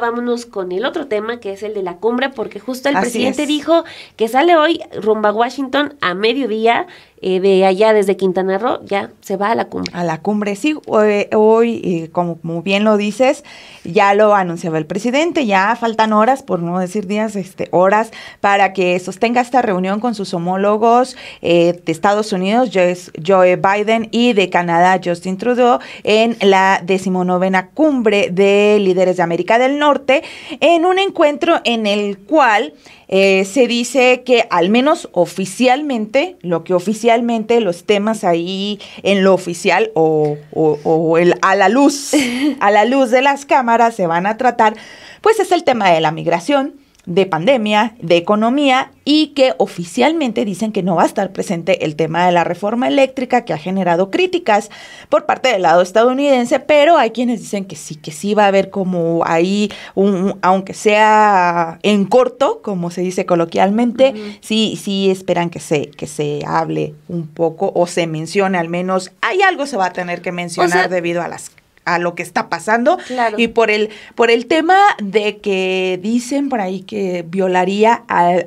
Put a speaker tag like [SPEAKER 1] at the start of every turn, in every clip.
[SPEAKER 1] Vámonos con el otro tema que es el de la cumbre, porque justo el presidente dijo que sale hoy rumba Washington a mediodía,
[SPEAKER 2] eh, de allá desde Quintana Roo, ya se va a la cumbre. A la cumbre, sí, hoy, eh, como muy bien lo dices, ya lo anunciaba el presidente, ya faltan horas, por no decir días, este, horas, para que sostenga esta reunión con sus homólogos eh, de Estados Unidos, Joe Biden, y de Canadá, Justin Trudeau, en la decimonovena cumbre de líderes de América del Norte Norte en un encuentro en el cual eh, se dice que al menos oficialmente, lo que oficialmente los temas ahí en lo oficial o, o el, a la luz, a la luz de las cámaras se van a tratar, pues es el tema de la migración, de pandemia, de economía y que oficialmente dicen que no va a estar presente el tema de la reforma eléctrica que ha generado críticas por parte del lado estadounidense, pero hay quienes dicen que sí, que sí va a haber como ahí, aunque sea en corto, como se dice coloquialmente, sí, sí esperan que se, que se hable un poco o se mencione al menos, hay algo se va a tener que mencionar debido a las a lo que está pasando claro. y por el por el tema de que dicen por ahí que violaría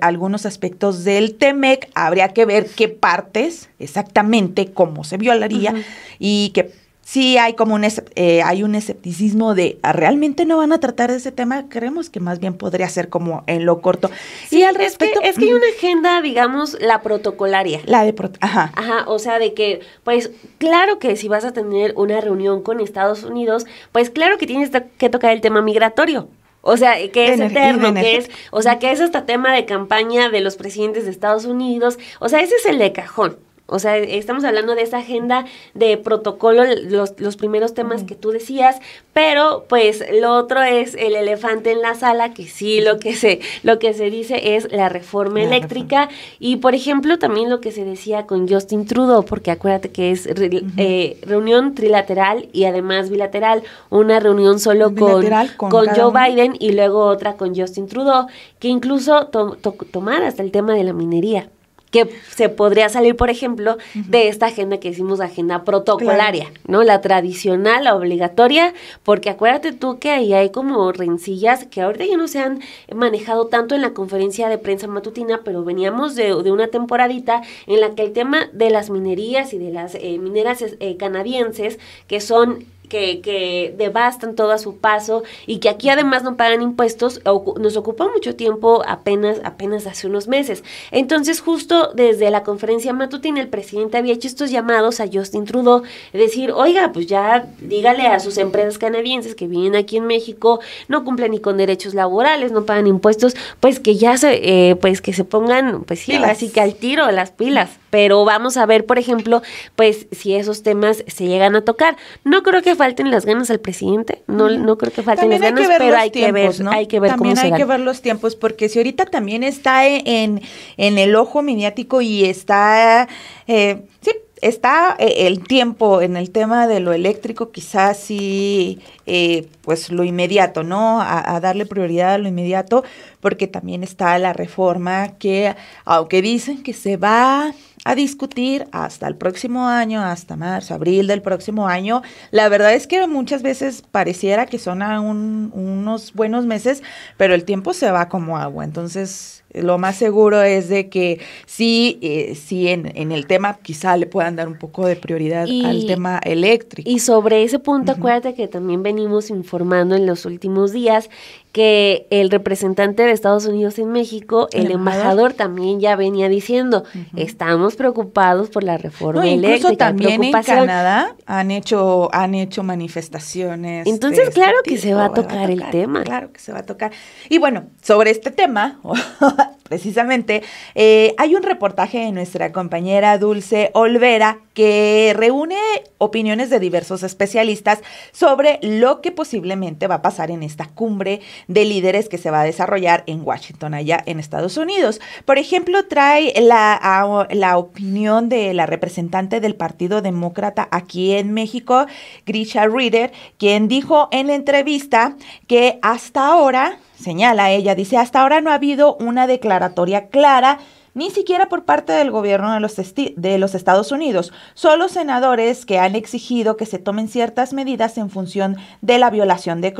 [SPEAKER 2] algunos aspectos del Temec, habría que ver qué partes exactamente cómo se violaría y que sí hay como un, eh, hay un escepticismo de ah, realmente no van a tratar de ese tema, creemos que más bien podría ser como en lo corto. y al respecto... Es que, hay una agenda, digamos, la protocolaria. La de... Pro ajá.
[SPEAKER 1] Ajá, o sea, de que, pues, claro que si vas a tener una reunión con Estados Unidos, pues claro que tienes que tocar el tema migratorio. O sea, que es eterno, que es, o sea, que es hasta tema de campaña de los presidentes de Estados Unidos. O sea, ese es el de cajón. O sea, estamos hablando de esa agenda de protocolo, los, los primeros temas que tú decías, pero pues lo otro es el elefante en la sala, que sí, lo que se, lo que se dice es la reforma eléctrica y, por ejemplo, también lo que se decía con Justin Trudeau, porque acuérdate que es eh, reunión trilateral y además bilateral, una reunión solo con, con, Joe Biden y luego otra con Justin Trudeau, que incluso to, tomar hasta el tema de la minería que se podría salir, por ejemplo, de esta agenda que decimos agenda protocolaria, ¿no? La tradicional, la obligatoria, porque acuérdate tú que ahí hay como rencillas que ahorita ya no se han manejado tanto en la conferencia de prensa matutina, pero veníamos de, de una temporadita en la que el tema de las minerías y de las eh, mineras eh, canadienses, que son que, que, devastan todo a su paso y que aquí además no pagan impuestos, nos ocupó mucho tiempo apenas, apenas hace unos meses. Entonces, justo desde la conferencia matutina, el presidente había hecho estos llamados a Justin Trudeau, decir, oiga, pues ya dígale a sus empresas canadienses que vienen aquí en México, no cumplen ni con derechos laborales, no pagan impuestos, pues que ya se, eh, pues que se pongan, pues sí, así que al tiro, las pilas pero vamos a ver, por ejemplo, pues si esos temas se llegan
[SPEAKER 2] a tocar. No creo que falten las ganas al presidente, no, no creo que falten las ganas, pero hay, que ver, ¿no? hay que ver también hay que ver los tiempos, porque si ahorita también está en, en el ojo mediático y está, eh, sí, está eh, el tiempo en el tema de lo eléctrico, quizás sí, eh, pues lo inmediato, ¿no? a, darle prioridad a lo inmediato, porque también está la reforma que, aunque dicen que se va a discutir hasta el próximo año, hasta marzo, abril del próximo año. La verdad es que muchas veces pareciera que son a unos buenos meses, pero el tiempo se va como agua. Entonces, lo más seguro es de que sí, eh, sí en, el tema quizá le puedan dar un poco de prioridad al tema
[SPEAKER 1] eléctrico. Y sobre ese punto, acuérdate que también venimos informando en los últimos días que el representante de Estados Unidos en México, el, embajador, también ya venía diciendo, estamos preocupados por la reforma eléctrica. incluso También en Canadá
[SPEAKER 2] han hecho, han hecho manifestaciones. Entonces, este, claro que se va a tocar, el tema. Claro que se va a tocar. Y bueno, sobre este tema, precisamente, eh, hay un reportaje de nuestra compañera Dulce Olvera que reúne opiniones de diversos especialistas sobre lo que posiblemente va a pasar en esta cumbre de líderes que se va a desarrollar en Washington, allá en Estados Unidos. Por ejemplo, trae la, ah, la opinión de la representante del Partido Demócrata aquí en México, Grisha Reader, quien dijo en la entrevista que hasta ahora, señala ella, dice, hasta ahora no ha habido una declaratoria clara ni siquiera por parte del gobierno de los, de los Estados Unidos, son los senadores que han exigido que se tomen ciertas medidas en función de la violación de,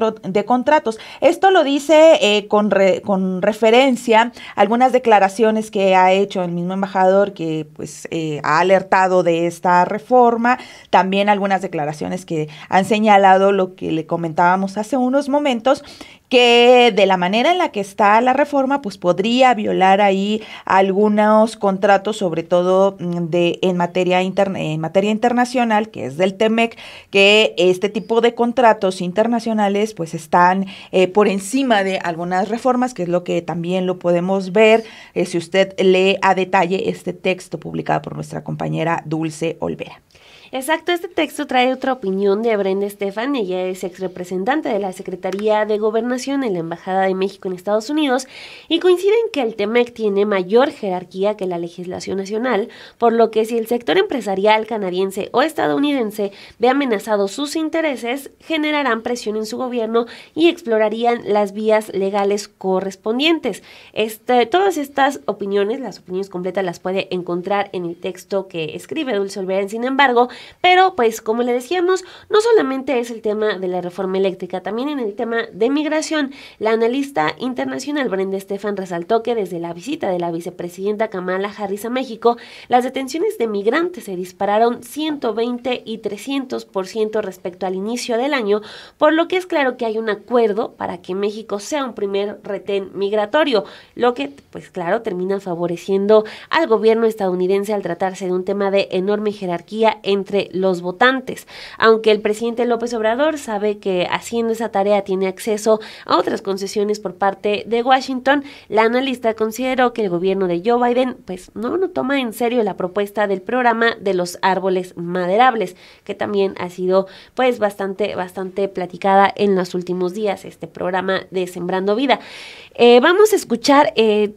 [SPEAKER 2] contratos. Esto lo dice eh, con, referencia a algunas declaraciones que ha hecho el mismo embajador que pues, eh, ha alertado de esta reforma, también algunas declaraciones que han señalado lo que le comentábamos hace unos momentos, que de la manera en la que está la reforma, pues podría violar ahí algún algunos contratos, sobre todo mm, de, en, materia interna, en materia internacional, que es del TEMEC, que este tipo de contratos internacionales pues están eh, por encima de algunas reformas, que es lo que también lo podemos ver eh, si usted lee a detalle este texto publicado por nuestra compañera Dulce Olvera.
[SPEAKER 1] Exacto, este texto trae otra opinión de Brenda Estefan, ella es ex representante de la Secretaría de Gobernación en la Embajada de México en Estados Unidos y coinciden que el TEMEC tiene mayor jerarquía que la legislación nacional, por lo que si el sector empresarial canadiense o estadounidense ve amenazados sus intereses, generarán presión en su gobierno y explorarían las vías legales correspondientes. Este, todas estas opiniones, las opiniones completas las puede encontrar en el texto que escribe Dulce Olvera, sin embargo, pero pues como le decíamos, no solamente es el tema de la reforma eléctrica, también en el tema de migración. La analista internacional Brenda Stefan resaltó que desde la visita de la vicepresidenta Kamala Harris a México, las detenciones de migrantes se dispararon 120 y 300% respecto al inicio del año, por lo que es claro que hay un acuerdo para que México sea un primer retén migratorio, lo que pues claro termina favoreciendo al gobierno estadounidense al tratarse de un tema de enorme jerarquía en los votantes, aunque el presidente López Obrador sabe que haciendo esa tarea tiene acceso a otras concesiones por parte de Washington, la analista consideró que el gobierno de Joe Biden pues no, no toma en serio la propuesta del programa de los árboles maderables, que también ha sido pues bastante, bastante platicada en los últimos días, este programa de
[SPEAKER 2] Sembrando Vida. Eh, vamos a escuchar eh,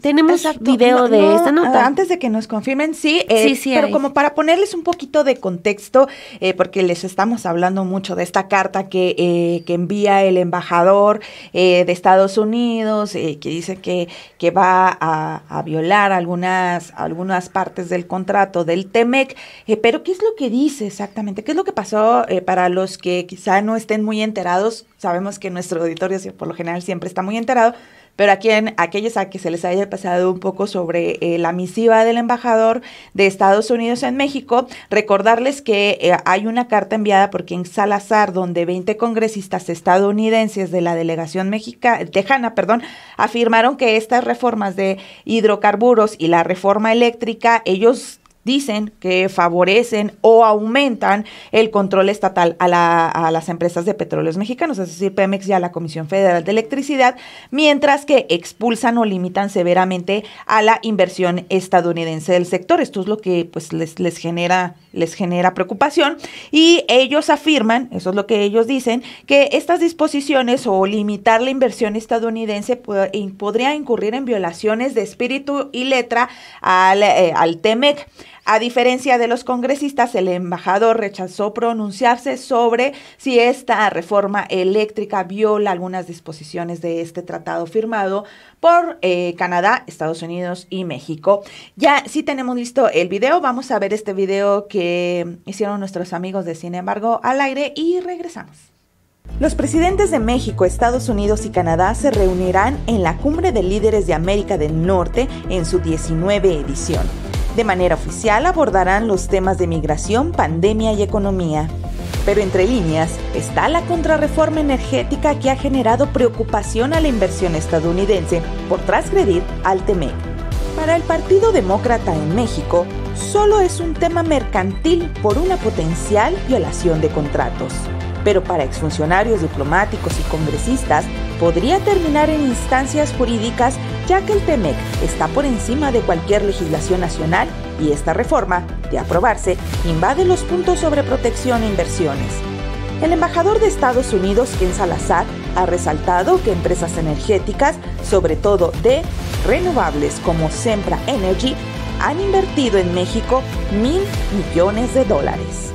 [SPEAKER 2] tenemos video de esta nota. Ah, antes de que nos confirmen, sí, eh, pero como para ponerles un poquito de contexto, eh, porque les estamos hablando mucho de esta carta que, eh, que envía el embajador de Estados Unidos, que dice que, que va a, violar algunas, algunas partes del contrato del TEMEC, pero ¿qué es lo que dice exactamente? ¿Qué es lo que pasó para los que quizá no estén muy enterados? Sabemos que nuestro auditorio por lo general siempre está muy enterado, pero a, quien, aquellos a que se les haya pasado un poco sobre eh, la misiva del embajador de Estados Unidos en México, recordarles que eh, hay una carta enviada por quien Salazar, donde 20 congresistas estadounidenses de la delegación mexica, tejana perdón, afirmaron que estas reformas de hidrocarburos y la reforma eléctrica, ellos dicen que favorecen o aumentan el control estatal a, las empresas de petróleos mexicanos, es decir, Pemex y a la Comisión Federal de Electricidad, mientras que expulsan o limitan severamente a la inversión estadounidense del sector. Esto es lo que pues les, genera les genera preocupación y ellos afirman, eso es lo que ellos dicen, que estas disposiciones o limitar la inversión estadounidense podría incurrir en violaciones de espíritu y letra al, eh, al TEMEC. A diferencia de los congresistas, el embajador rechazó pronunciarse sobre si esta reforma eléctrica viola algunas disposiciones de este tratado firmado por eh, Canadá, Estados Unidos y México. Ya sí tenemos listo el video, vamos a ver este video que hicieron nuestros amigos de Sin embargo al aire y regresamos. Los presidentes de México, Estados Unidos y Canadá se reunirán en la Cumbre de Líderes de América del Norte en su 19 edición. De manera oficial abordarán los temas de migración, pandemia y economía. Pero entre líneas está la contrarreforma energética que ha generado preocupación a la inversión estadounidense por transgredir al TEMEC. Para el Partido Demócrata en México, solo es un tema mercantil por una potencial violación de contratos. Pero para exfuncionarios diplomáticos y congresistas podría terminar en instancias jurídicas ya que el TEMEC está por encima de cualquier legislación nacional y esta reforma, de aprobarse, invade los puntos sobre protección e inversiones. El embajador de Estados Unidos, Ken Salazar, ha resaltado que empresas energéticas, sobre todo de renovables como Sempra Energy, han invertido en México mil millones de dólares.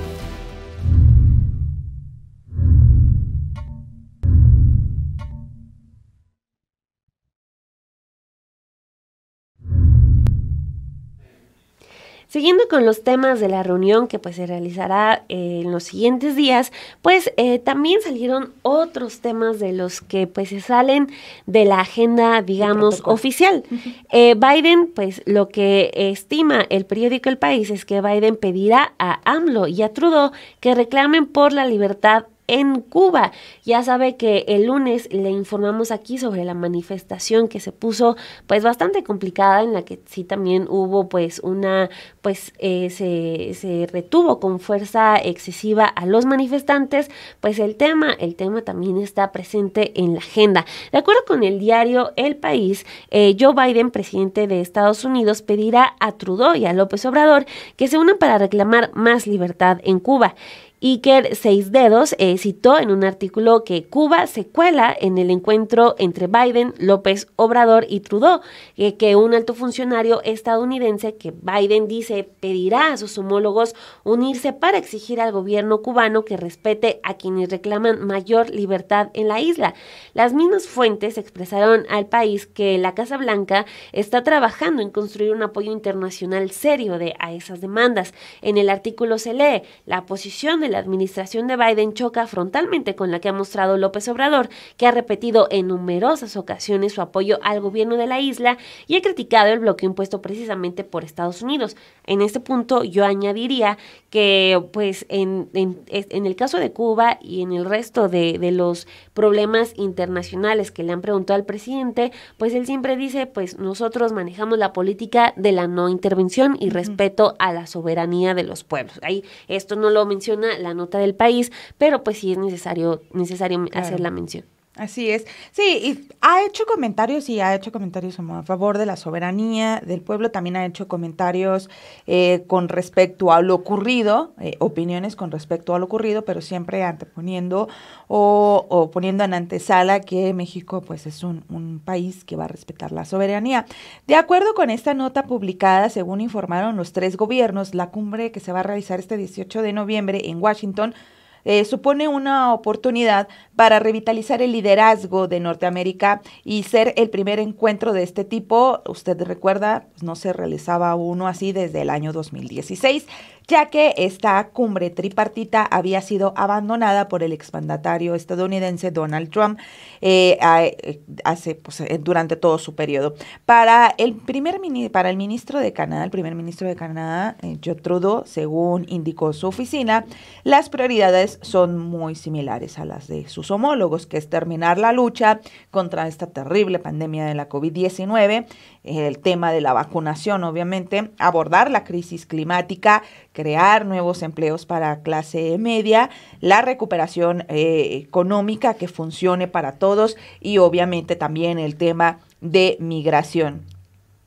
[SPEAKER 1] Siguiendo con los temas de la reunión que pues se realizará eh, en los siguientes días, pues eh, también salieron otros temas de los que pues se salen de la agenda, digamos, oficial. Eh, Biden, pues lo que estima el periódico El País es que Biden pedirá a AMLO y a Trudeau que reclamen por la libertad en Cuba. Ya sabe que el lunes le informamos aquí sobre la manifestación que se puso pues bastante complicada en la que sí también hubo pues una pues eh, se, retuvo con fuerza excesiva a los manifestantes, pues el tema, el tema también está presente en la agenda. De acuerdo con el diario El País, eh, Joe Biden, presidente de Estados Unidos, pedirá a Trudeau y a López Obrador que se unan para reclamar más libertad en Cuba. Iker Seis Dedos eh, citó en un artículo que Cuba se cuela en el encuentro entre Biden, López Obrador y Trudeau, eh, que un alto funcionario estadounidense que Biden dice pedirá a sus homólogos unirse para exigir al gobierno cubano que respete a quienes reclaman mayor libertad en la isla. Las mismas fuentes expresaron al país que la Casa Blanca está trabajando en construir un apoyo internacional serio de, a esas demandas. En el artículo se lee la posición de la administración de Biden choca frontalmente con la que ha mostrado López Obrador, que ha repetido en numerosas ocasiones su apoyo al gobierno de la isla y ha criticado el bloqueo impuesto precisamente por Estados Unidos. En este punto yo añadiría que pues en, el caso de Cuba y en el resto de, los problemas internacionales que le han preguntado al presidente, pues él siempre dice pues nosotros manejamos la política de la no intervención y respeto a la soberanía de los pueblos. Ahí esto no lo menciona la nota
[SPEAKER 2] del país, pero pues sí es necesario, necesario hacer la mención. Así es. Sí, y ha hecho comentarios y ha hecho comentarios a favor de la soberanía del pueblo, también ha hecho comentarios eh, con respecto a lo ocurrido, eh, opiniones con respecto a lo ocurrido, pero siempre anteponiendo o, poniendo en antesala que México pues es un, un país que va a respetar la soberanía. De acuerdo con esta nota publicada, según informaron los tres gobiernos, la cumbre que se va a realizar este 18 de noviembre en Washington, eh, supone una oportunidad para revitalizar el liderazgo de Norteamérica y ser el primer encuentro de este tipo. Usted recuerda, pues, no se realizaba uno así desde el año 2016 ya que esta cumbre tripartita había sido abandonada por el exmandatario estadounidense Donald Trump eh, eh, hace, pues, eh, durante todo su periodo. Para el, primer, para el ministro de Canadá, el primer ministro de Canadá, Joe Trudeau, según indicó su oficina, las prioridades son muy similares a las de sus homólogos, que es terminar la lucha contra esta terrible pandemia de la COVID-19, el tema de la vacunación, obviamente, abordar la crisis climática, crear nuevos empleos para clase media, la recuperación eh, económica que funcione para todos y obviamente también el tema de migración.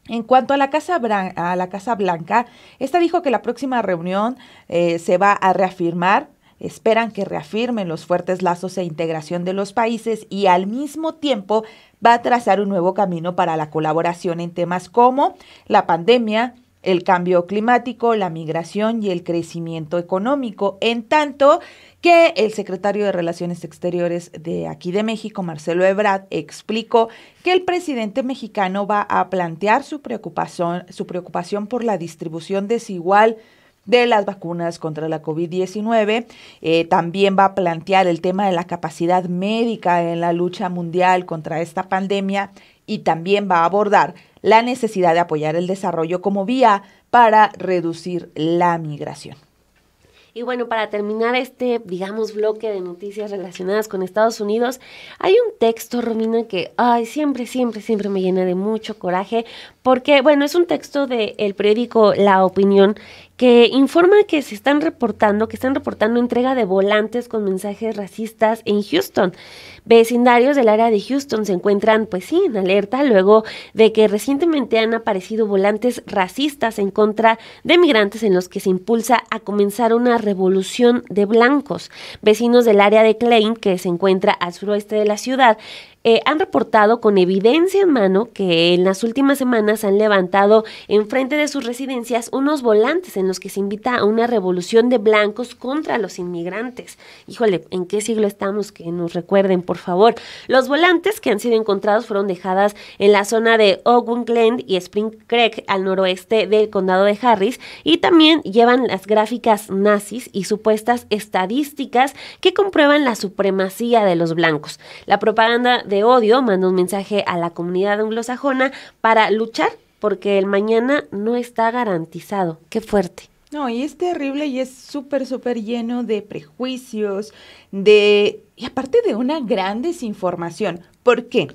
[SPEAKER 2] En cuanto a la Casa, Blanca, esta dijo que la próxima reunión eh, se va a reafirmar esperan que reafirmen los fuertes lazos e integración de los países y al mismo tiempo va a trazar un nuevo camino para la colaboración en temas como la pandemia, el cambio climático, la migración y el crecimiento económico, en tanto que el secretario de Relaciones Exteriores de aquí de México, Marcelo Ebrard, explicó que el presidente mexicano va a plantear su preocupación, su preocupación por la distribución desigual de las vacunas contra la COVID-19. Eh, también va a plantear el tema de la capacidad médica en la lucha mundial contra esta pandemia y también va a abordar la necesidad de apoyar el desarrollo como vía para reducir la migración.
[SPEAKER 1] Y bueno, para terminar este, digamos, bloque de noticias relacionadas con Estados Unidos, hay un texto, Romina, que ay, siempre, siempre, siempre me llena de mucho coraje porque, bueno, es un texto del periódico La Opinión que informa que se están reportando, que están reportando entrega de volantes con mensajes racistas en Houston. Vecindarios del área de Houston se encuentran, pues sí, en alerta luego de que recientemente han aparecido volantes racistas en contra de migrantes en los que se impulsa a comenzar una revolución de blancos. Vecinos del área de Klein, que se encuentra al suroeste de la ciudad, eh, han reportado con evidencia en mano que en las últimas semanas han levantado en frente de sus residencias unos volantes en los que se invita a una revolución de blancos contra los inmigrantes. Híjole, ¿en qué siglo estamos? Que nos recuerden, por favor. Los volantes que han sido encontrados fueron dejadas en la zona de Owen y Spring Creek al noroeste del condado de Harris y también llevan las gráficas nazis y supuestas estadísticas que comprueban la supremacía de los blancos. La propaganda de odio, manda un mensaje a la comunidad anglosajona para luchar porque el mañana no está
[SPEAKER 2] garantizado. Qué fuerte. No, y es terrible y es súper, súper lleno de prejuicios, de... y aparte de una gran desinformación. ¿Por qué?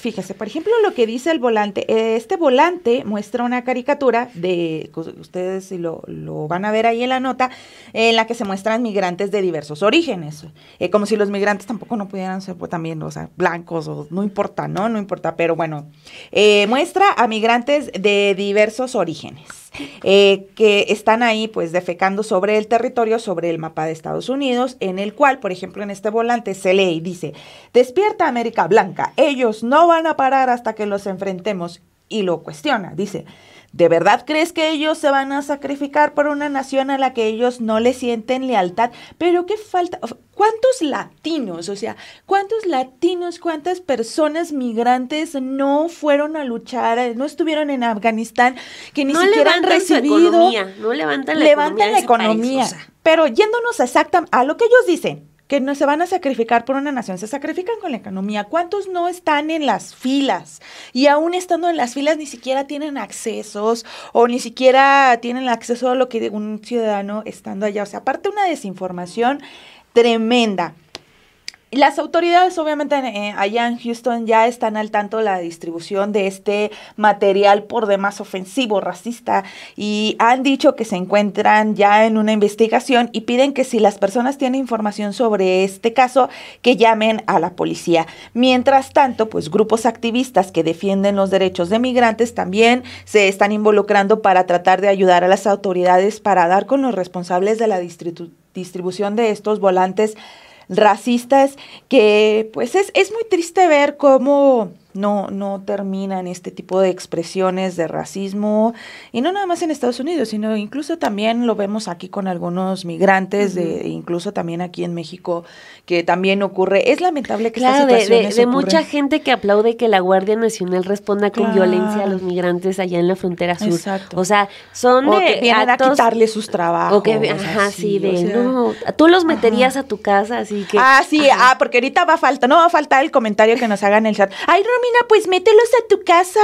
[SPEAKER 2] Fíjese, por ejemplo, lo que dice el volante. Este volante muestra una caricatura de, pues, ustedes si lo, van a ver ahí en la nota, en la que se muestran migrantes de diversos orígenes. Eh, como si los migrantes tampoco no pudieran ser pues, también, o sea, blancos, o no importa, ¿no? No importa, pero bueno. Eh, muestra a migrantes de diversos orígenes. Eh, que están ahí pues defecando sobre el territorio, sobre el mapa de Estados Unidos, en el cual, por ejemplo, en este volante se lee y dice, despierta América Blanca, ellos no van a parar hasta que los enfrentemos y lo cuestiona. Dice, ¿de verdad crees que ellos se van a sacrificar por una nación a la que ellos no le sienten lealtad? Pero qué falta, ¿cuántos latinos, o sea, cuántos latinos, cuántas personas migrantes no fueron a luchar, eh, no estuvieron en Afganistán, que ni siquiera han recibido... no levantan la levantan La economía Pero yéndonos exactamente a lo que ellos dicen, que no se van a sacrificar por una nación, se sacrifican con la economía. ¿Cuántos no están en las filas? Y aún estando en las filas ni siquiera tienen accesos o ni siquiera tienen acceso a lo que un ciudadano estando allá. O sea, aparte una desinformación tremenda. Las autoridades, obviamente, eh, allá en Houston ya están al tanto de la distribución de este material por demás ofensivo, racista, y han dicho que se encuentran ya en una investigación y piden que si las personas tienen información sobre este caso, que llamen a la policía. Mientras tanto, pues grupos activistas que defienden los derechos de migrantes también se están involucrando para tratar de ayudar a las autoridades para dar con los responsables de la distribución de estos volantes racistas, que pues es, es muy triste ver cómo no, no terminan este tipo de expresiones de racismo, y no nada más en Estados Unidos, sino incluso también lo vemos aquí con algunos migrantes, de, incluso también aquí en México, que también ocurre. Es lamentable que claro, de, mucha gente que aplaude
[SPEAKER 1] que la Guardia Nacional responda con violencia a los migrantes allá en la frontera sur. Exacto. O sea,
[SPEAKER 2] son o de que vienen a quitarle sus trabajos. O que, ajá, sí, de, no, tú los meterías a tu casa, así que... Ah, sí, ah, porque ahorita va a falta, no va a faltar el comentario que nos hagan en el chat. Ay, mira, pues mételos a tu casa.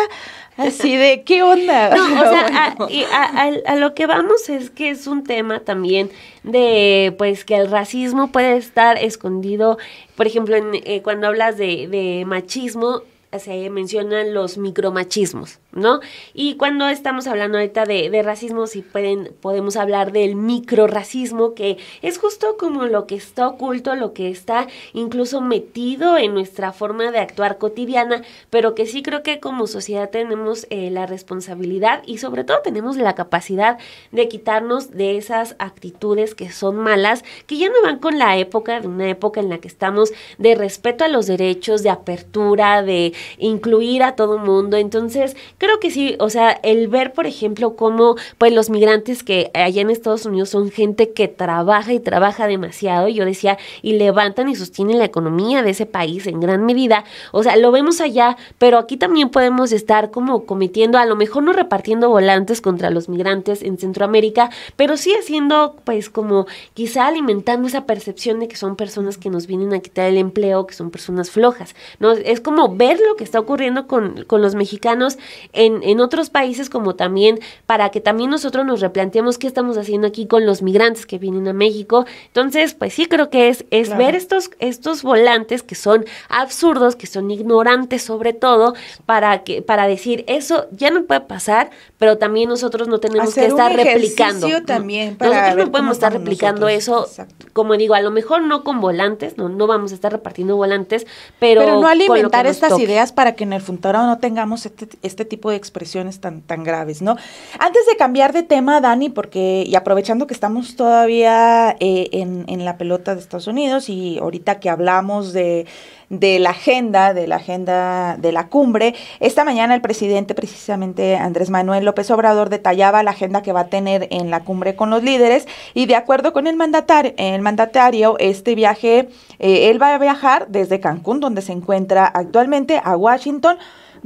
[SPEAKER 2] Así de, ¿qué onda? No, o
[SPEAKER 1] sea, a, lo que vamos es que es un tema también de, pues, que el racismo puede estar escondido, por ejemplo, en, eh, cuando hablas de, de machismo, se mencionan los micromachismos, ¿no? Y cuando estamos hablando ahorita de, racismo, si pueden, podemos hablar del microracismo, que es justo como lo que está oculto, lo que está incluso metido en nuestra forma de actuar cotidiana, pero que sí creo que como sociedad tenemos eh, la responsabilidad y sobre todo tenemos la capacidad de quitarnos de esas actitudes que son malas, que ya no van con la época, de una época en la que estamos de respeto a los derechos, de apertura, de incluir a todo mundo. Entonces, creo que sí, o sea, el ver, por ejemplo, cómo pues los migrantes que allá en Estados Unidos son gente que trabaja y trabaja demasiado, yo decía, y levantan y sostienen la economía de ese país en gran medida. O sea, lo vemos allá, pero aquí también podemos estar como cometiendo, a lo mejor no repartiendo volantes contra los migrantes en Centroamérica, pero sí haciendo pues como quizá alimentando esa percepción de que son personas que nos vienen a quitar el empleo, que son personas flojas. ¿no? Es como ver lo que está ocurriendo con, con los mexicanos en, en, otros países, como también para que también nosotros nos replanteemos qué estamos haciendo aquí con los migrantes que vienen a México. Entonces, pues sí creo que es, es ver estos, estos volantes que son absurdos, que son ignorantes sobre todo, para, que, para decir eso ya no puede pasar, pero también nosotros no tenemos que estar replicando.
[SPEAKER 2] También para nosotros
[SPEAKER 1] no podemos estar replicando eso, como digo, a lo mejor no con volantes, no, no vamos a estar repartiendo volantes, pero... no alimentar estas ideas
[SPEAKER 2] para que en el futuro no tengamos este, este, tipo de expresiones tan, tan graves, ¿no? Antes de cambiar de tema, Dani, porque y aprovechando que estamos todavía eh, en la pelota de Estados Unidos y ahorita que hablamos de de la agenda, de la agenda de la cumbre. Esta mañana el presidente, precisamente Andrés Manuel López Obrador, detallaba la agenda que va a tener en la cumbre con los líderes y de acuerdo con el mandatario, el mandatario este viaje, eh, él va a viajar desde Cancún, donde se encuentra actualmente, a Washington,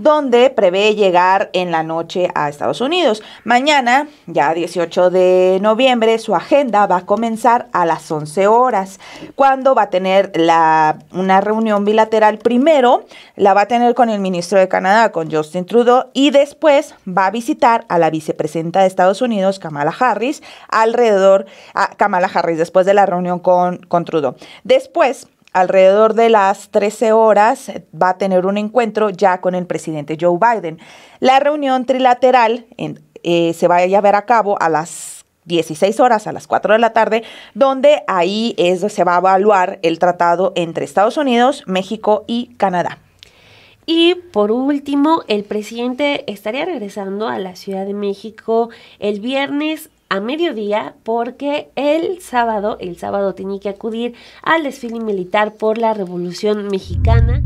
[SPEAKER 2] donde prevé llegar en la noche a Estados Unidos. Mañana, ya 18 de noviembre, su agenda va a comenzar a las 11 horas, cuando va a tener la, una reunión bilateral. Primero la va a tener con el ministro de Canadá, con Justin Trudeau, y después va a visitar a la vicepresidenta de Estados Unidos, Kamala Harris, alrededor, a ah, Kamala Harris, después de la reunión con, con Trudeau. Después, alrededor de las 13 horas va a tener un encuentro ya con el presidente Joe Biden. La reunión trilateral eh, se va a llevar a cabo a las 16 horas, a las 4 de la tarde, donde ahí se va a evaluar el tratado entre Estados Unidos, México y Canadá.
[SPEAKER 1] Y por último, el presidente estaría regresando a la Ciudad de México el viernes a mediodía porque el sábado, el sábado tenía que acudir al desfile militar por la Revolución Mexicana.